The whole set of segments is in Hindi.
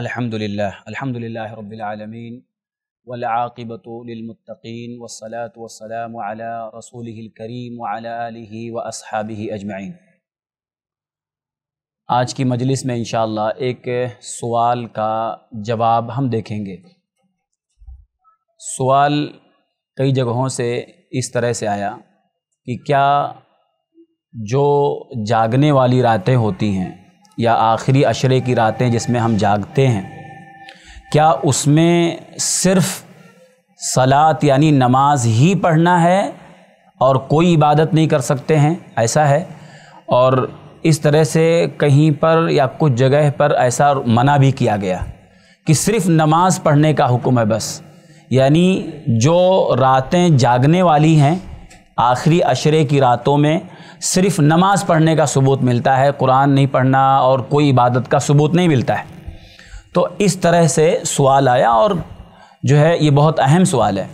الحمد لله الحمد لله رب العالمين والعاقبة للمتقين والصلاة والسلام على رسوله الكريم وعلى آله وأصحابه أجمعين आज की मजलिस में इन एक सवाल का जवाब हम देखेंगे सवाल कई जगहों से इस तरह से आया कि क्या जो जागने वाली रातें होती हैं या आखिरी अशरे की रातें जिसमें हम जागते हैं क्या उसमें सिर्फ़ सलात यानी नमाज ही पढ़ना है और कोई इबादत नहीं कर सकते हैं ऐसा है और इस तरह से कहीं पर या कुछ जगह पर ऐसा मना भी किया गया कि सिर्फ़ नमाज पढ़ने का हुक्म है बस यानी जो रातें जागने वाली हैं आखिरी अशरे की रातों में सिर्फ नमाज पढ़ने का सबूत मिलता है कुरान नहीं पढ़ना और कोई इबादत का सबूत नहीं मिलता है तो इस तरह से सवाल आया और जो है ये बहुत अहम सवाल है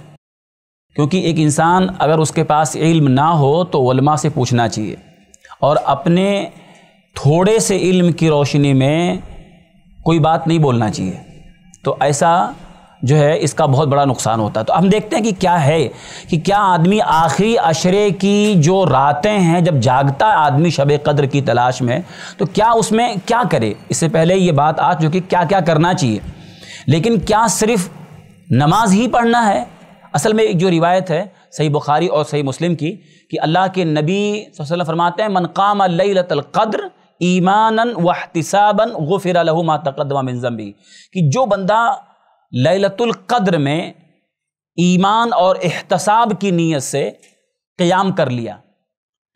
क्योंकि एक इंसान अगर उसके पास इल्म ना हो तो वलमा से पूछना चाहिए और अपने थोड़े से इल्म की रोशनी में कोई बात नहीं बोलना चाहिए तो ऐसा जो है इसका बहुत बड़ा नुकसान होता है तो हम देखते हैं कि क्या है कि क्या आदमी आखिरी अशरे की जो रातें हैं जब जागता है आदमी शब कदर की तलाश में तो क्या उसमें क्या करे इससे पहले ये बात आ चुकी क्या क्या करना चाहिए लेकिन क्या सिर्फ नमाज ही पढ़ना है असल में एक जो रिवायत है सही बुखारी और सही मुस्लिम की कि अल्लाह के नबी वसल्लम फरमाते हैं मनकाम लतलक़द्र ईमान वहतिसाबन गो फिर मातकदमा मिनजम्बी कि जो बंदा लैलतुल कद्र में ईमान और एहतसाब की नीयत से क़याम कर लिया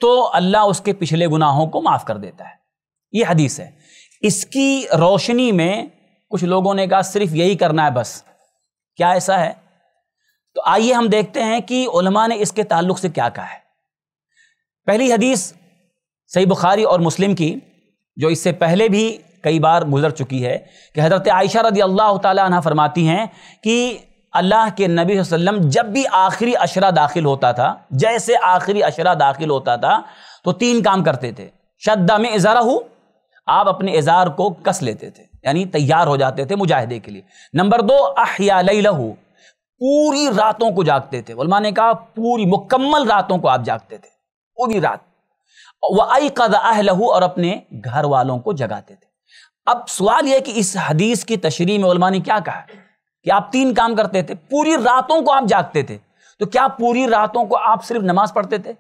तो अल्लाह उसके पिछले गुनाहों को माफ़ कर देता है ये हदीस है इसकी रोशनी में कुछ लोगों ने कहा सिर्फ यही करना है बस क्या ऐसा है तो आइए हम देखते हैं कि उलमा ने इसके ताल्लुक से क्या कहा है पहली हदीस सही बुखारी और मुस्लिम की जो इससे पहले भी कई बार गुजर चुकी है कि हज़रत आयशा रदी अल्लाह तहा फरमाती हैं कि अल्लाह के नबी वसल्लम जब भी आखिरी अशरा दाखिल होता था जैसे आखिरी अशरा दाखिल होता था तो तीन काम करते थे शद्दा में इजारा हो आप अपने इजार को कस लेते थे यानी तैयार हो जाते थे मुजाहिदे के लिए नंबर दो अहिया पूरी रातों को जागते थे वलमा ने कहा पूरी मुकम्मल रातों को आप जागते थे पूरी रात वह आई कद और अपने घर वालों को जगाते थे अब सवाल यह कि इस हदीस की तशरी में उलमा ने क्या कहा कि आप तीन काम करते थे पूरी रातों को आप जागते थे तो क्या पूरी रातों को आप सिर्फ नमाज पढ़ते थे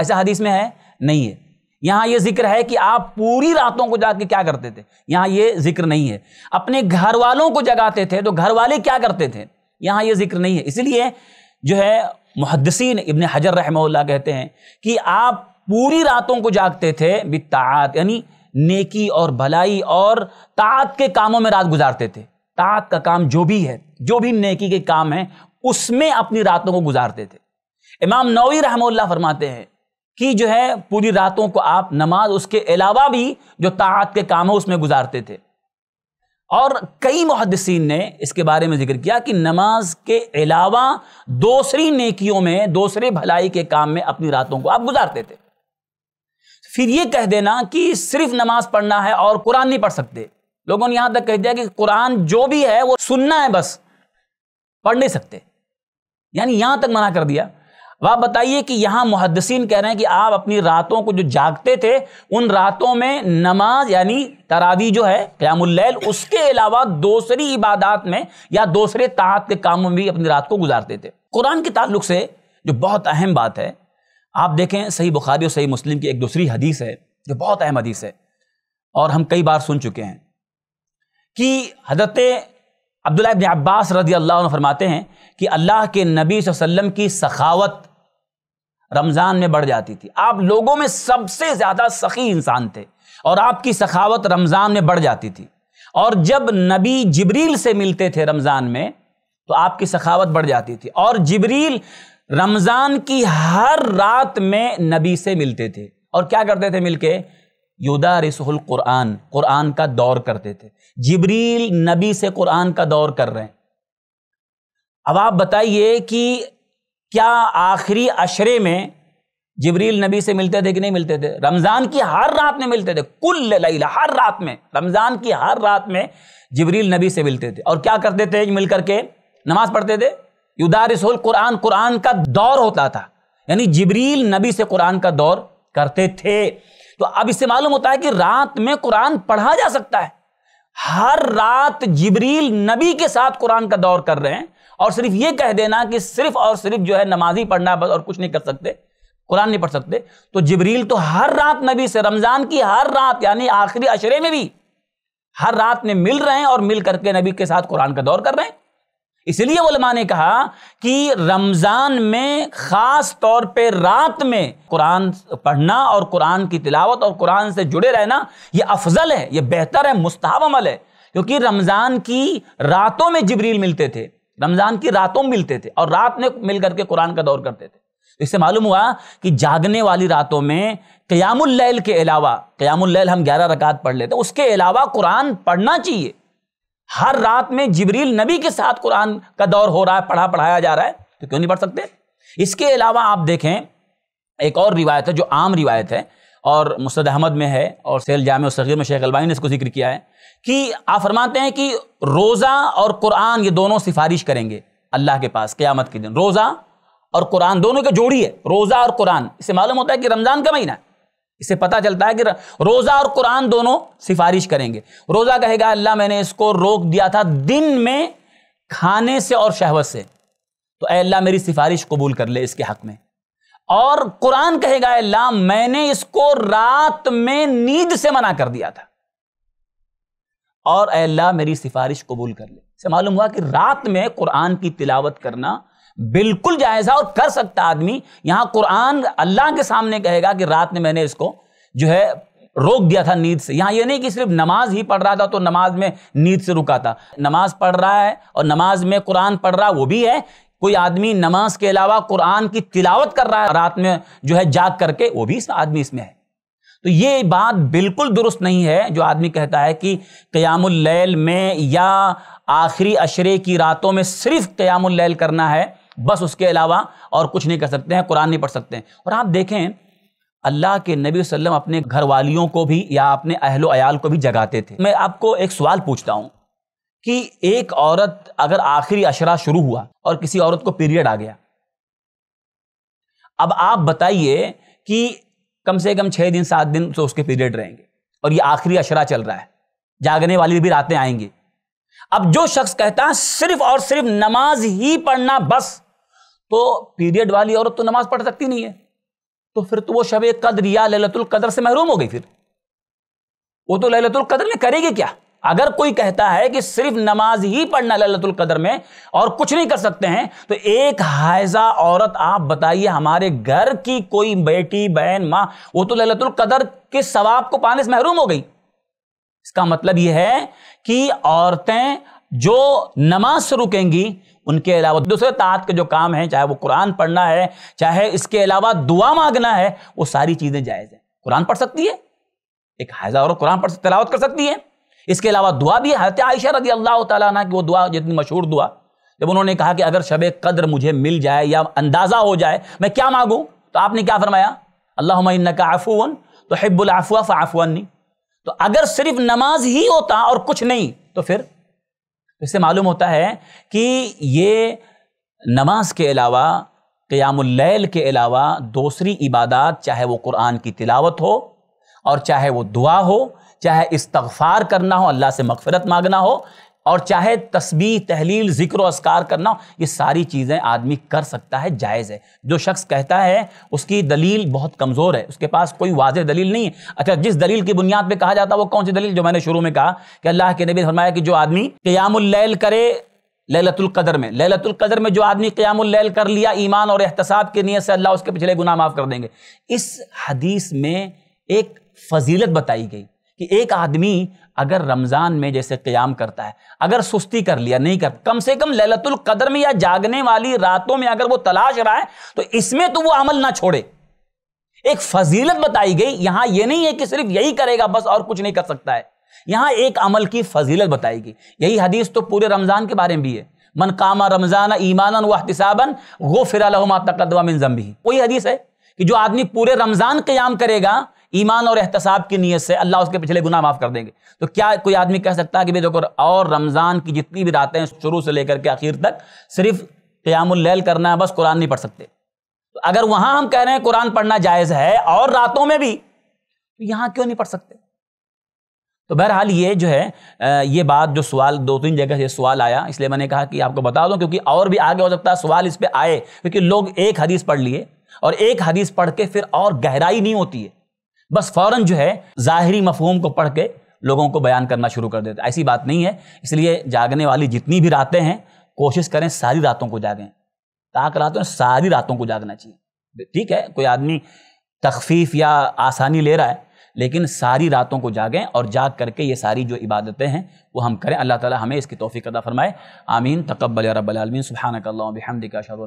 ऐसा हदीस में है नहीं है यहां ये जिक्र है कि आप पूरी रातों को के क्या करते थे यहां ये जिक्र नहीं है अपने घर वालों को जगाते थे तो घर वाले क्या करते थे यहां ये जिक्र नहीं है इसलिए जो है मुहदसिन इबन हजर रहमल्ला कहते हैं कि आप पूरी रातों को जागते थे बितात यानी नेकी और भलाई और तात के कामों में रात गुजारते थे तात का काम जो भी है जो भी नेकी के काम है उसमें अपनी रातों को गुजारते थे इमाम नवी रहमल्ला फरमाते हैं कि जो है पूरी रातों को आप नमाज उसके अलावा भी जो तात के काम है उसमें गुजारते थे और कई मुहदसिन ने इसके बारे में जिक्र किया कि नमाज के अलावा दूसरी नेकियों में दूसरे भलाई के काम में अपनी रातों को आप गुजारते थे फिर ये कह देना कि सिर्फ नमाज पढ़ना है और कुरान नहीं पढ़ सकते लोगों ने यहां तक कह दिया कि कुरान जो भी है वो सुनना है बस पढ़ नहीं सकते यानी यहां तक मना कर दिया अब आप बताइए कि यहां मुहदसिन कह रहे हैं कि आप अपनी रातों को जो जागते थे उन रातों में नमाज यानी तरावी जो है क्यामुल्लैल उसके अलावा दूसरी इबादात में या दूसरे ताहत के कामों में भी अपनी रात को गुजारते थे कुरान के ताल्लुक से जो बहुत अहम बात है आप देखें सही बुखारी और सही मुस्लिम की एक दूसरी हदीस है जो बहुत अहम हदीस है और हम कई बार सुन चुके हैं कि हजरत अब्दुल्ला अब्बास रजी अल्लाह फरमाते हैं कि अल्लाह के नबी वसल्लम की सखावत रमज़ान में बढ़ जाती थी आप लोगों में सबसे ज़्यादा सखी इंसान थे और आपकी सखावत रमज़ान में बढ़ जाती थी और जब नबी जिब्रील से मिलते थे रमज़ान में तो आपकी सखावत बढ़ जाती थी और जिब्रील रमज़ान की हर रात में नबी से मिलते थे और क्या करते थे मिलके युदा रसुल कुरान कुरान का दौर करते थे जिब्रील नबी से कुरान का दौर कर रहे हैं अब आप बताइए कि क्या आखिरी अशरे में जिब्रील नबी से मिलते थे कि नहीं मिलते थे रमज़ान की हर रात में मिलते थे कुल लैला हर रात में रमज़ान की हर रात में जिब्रील नबी से मिलते थे और क्या करते थे मिल करके नमाज़ पढ़ते थे युदारिसुल कुरान कुरान का दौर होता था यानी जबरील नबी से कुरान का दौर करते थे तो अब इससे मालूम होता है कि रात में कुरान पढ़ा जा सकता है हर रात जबरील नबी के साथ कुरान का दौर कर रहे हैं और सिर्फ ये कह देना कि सिर्फ और सिर्फ जो है नमाजी पढ़ना बस और कुछ नहीं कर सकते कुरान नहीं पढ़ सकते तो जबरील तो हर रात नबी से रमज़ान की हर रात यानी आखिरी अशरे में भी हर रात में मिल रहे हैं और मिल करके नबी के साथ कुरान का दौर कर रहे हैं इसलिए वलमा ने कहा कि रमज़ान में ख़ास तौर पे रात में कुरान पढ़ना और कुरान की तिलावत और कुरान से जुड़े रहना ये अफजल है ये बेहतर है मुस्ताब अमल है क्योंकि रमज़ान की रातों में जबरील मिलते थे रमज़ान की रातों में मिलते थे और रात में मिल करके कुरान का दौर करते थे तो इससे मालूम हुआ कि जागने वाली रातों में क़यामुल्लैल के अलावा क़यामुल्लैल हम ग्यारह रकात पढ़ लेते उसके अलावा कुरान पढ़ना चाहिए हर रात में जिबरील नबी के साथ कुरान का दौर हो रहा है पढ़ा पढ़ाया जा रहा है तो क्यों नहीं पढ़ सकते इसके अलावा आप देखें एक और रिवायत है जो आम रिवायत है और मुस्द अहमद में है और सैल जाम सगीर में शेख अलबाई ने इसको जिक्र किया है कि आप फरमाते हैं कि रोज़ा और कुरान ये दोनों सिफारिश करेंगे अल्लाह के पास क़्यामत के दिन रोज़ा और कुरान दोनों की जोड़ी है रोज़ा और कुरान इससे मालूम होता है कि रमज़ान का महीना है इससे पता चलता है कि रोज़ा और कुरान दोनों सिफारिश करेंगे रोज़ा कहेगा अल्लाह मैंने इसको रोक दिया था दिन में खाने से और शहवत से तो अल्लाह मेरी सिफारिश कबूल कर ले इसके हक में और कुरान कहेगा अल्लाह मैंने इसको रात में नींद से मना कर दिया था और अल्लाह मेरी सिफारिश कबूल कर ले मालूम हुआ कि रात में कुरान की तिलावत करना बिल्कुल जायज़ है और कर सकता आदमी यहां कुरान अल्लाह के सामने कहेगा कि रात में मैंने इसको जो है रोक दिया था नींद से यहां यह नहीं कि सिर्फ नमाज ही पढ़ रहा था तो नमाज में नींद से रुका था नमाज पढ़ रहा है और नमाज में कुरान पढ़ रहा वो भी है कोई आदमी नमाज के अलावा कुरान की तिलावत कर रहा है रात में जो है जाग करके वो भी इस आदमी इसमें है तो ये बात बिल्कुल दुरुस्त नहीं है जो आदमी कहता है कि क़यामुल्लैल में या आखिरी अशरे की रातों में सिर्फ क़यामुल्लैल करना है बस उसके अलावा और कुछ नहीं कर सकते हैं कुरान नहीं पढ़ सकते हैं और आप देखें अल्लाह के नबी वसल्लम अपने घर वालियों को भी या अपने अहलो अयाल को भी जगाते थे मैं आपको एक सवाल पूछता हूँ कि एक औरत अगर आखिरी अशरा शुरू हुआ और किसी औरत को पीरियड आ गया अब आप बताइए कि कम से कम छः दिन सात दिन तो उसके पीरियड रहेंगे और ये आखिरी अशरा चल रहा है जागने वाली भी रातें आएंगी अब जो शख्स कहता है सिर्फ और सिर्फ नमाज ही पढ़ना बस तो पीरियड वाली औरत तो नमाज पढ़ सकती नहीं है तो फिर तो वो शब कदर या ललतुल कदर से महरूम हो गई फिर वो तो ललतुल कदर में करेगी क्या अगर कोई कहता है कि सिर्फ नमाज ही पढ़ना ललतुल कदर में और कुछ नहीं कर सकते हैं तो एक हाजा औरत आप बताइए हमारे घर की कोई बेटी बहन माँ वो तो ललतुल कदर के सवाब को पाने से महरूम हो गई इसका मतलब यह है कि औरतें जो नमाज से रुकेंगी उनके अलावा दूसरे तात के जो काम हैं चाहे वो कुरान पढ़ना है चाहे इसके अलावा दुआ मांगना है वो सारी चीज़ें जायज़ हैं कुरान पढ़ सकती है एक हाजा और कुरान पढ़ तलावत कर सकती है इसके अलावा दुआ भी है हजरत आयशा रजी अल्लाह तला की वो दुआ जितनी मशहूर दुआ जब उन्होंने कहा कि अगर शब कदर मुझे मिल जाए या अंदाज़ा हो जाए मैं क्या मांगूँ तो आपने क्या फरमाया अल्लाह का आफून तो हिब्बुल आफुआ फ़ाफुअन्नी तो अगर सिर्फ नमाज ही होता और कुछ नहीं तो फिर तो इससे मालूम होता है कि ये नमाज के अलावा क़यामुल्लैल के अलावा दूसरी इबादत चाहे वो कुरान की तिलावत हो और चाहे वो दुआ हो चाहे इस्तगफार करना हो अल्लाह से मगफरत मांगना हो और चाहे तस्बी तहलील जिक्र असकार करना ये सारी चीज़ें आदमी कर सकता है जायज़ है जो शख्स कहता है उसकी दलील बहुत कमज़ोर है उसके पास कोई वाज दलील नहीं है अच्छा जिस दलील की बुनियाद पर कहा जाता है वो कौन सी दलील जो मैंने शुरू में कहा कि अल्लाह के नबी फरमाया कि जो आदमी क्यामुल्लैल करे ललतुल्कदर में ललतुल्क़दर में जो आदमी क्यामैल कर लिया ईमान और एहतसाब की नीयत से अल्लाह उसके पिछले गुना माफ़ कर देंगे इस हदीस में एक फजीलत बताई गई कि एक आदमी अगर रमज़ान में जैसे क्याम करता है अगर सुस्ती कर लिया नहीं कर कम से कम ललतुल कदर में या जागने वाली रातों में अगर वो तलाश रहा है तो इसमें तो वो अमल ना छोड़े एक फजीलत बताई गई यहां ये नहीं है कि सिर्फ यही करेगा बस और कुछ नहीं कर सकता है यहां एक अमल की फजीलत बताई गई यही हदीस तो पूरे रमज़ान के बारे में भी है मन कामा रमज़ान ईमान वहतिसाबन गो फिर तकदमा मिन जम्बी वही हदीस है कि जो आदमी पूरे रमज़ान क्याम करेगा ईमान और एहतसाब की नीयत से अल्लाह उसके पिछले गुना माफ़ कर देंगे तो क्या कोई आदमी कह सकता है कि भाई देखो और रमज़ान की जितनी भी रातें शुरू से लेकर के आखिर तक सिर्फ क़यामुल्लैल करना है बस कुरान नहीं पढ़ सकते तो अगर वहाँ हम कह रहे हैं कुरान पढ़ना जायज़ है और रातों में भी तो यहाँ क्यों नहीं पढ़ सकते तो बहरहाल ये जो है ये बात जो सवाल दो तीन जगह ये सवाल आया इसलिए मैंने कहा कि आपको बता दूं क्योंकि और भी आगे हो सकता है सवाल इस पर आए क्योंकि लोग एक हदीस पढ़ लिए और एक हदीस पढ़ के फिर और गहराई नहीं होती है बस फ़ौरन जो है ज़ाहरी मफहूम को पढ़ के लोगों को बयान करना शुरू कर देते ऐसी बात नहीं है इसलिए जागने वाली जितनी भी रातें हैं कोशिश करें सारी रातों को जागें ताक रातों सारी रातों को जागना चाहिए ठीक है कोई आदमी तखफीफ या आसानी ले रहा है लेकिन सारी रातों को जागें और जाग करके ये सारी जो इबादतें हैं वो हम करें अल्लाह ताला हमें इसकी तोफ़ी अदा फरमाए आमीन तकबल रबालमीन सुबह बिहमदिका शर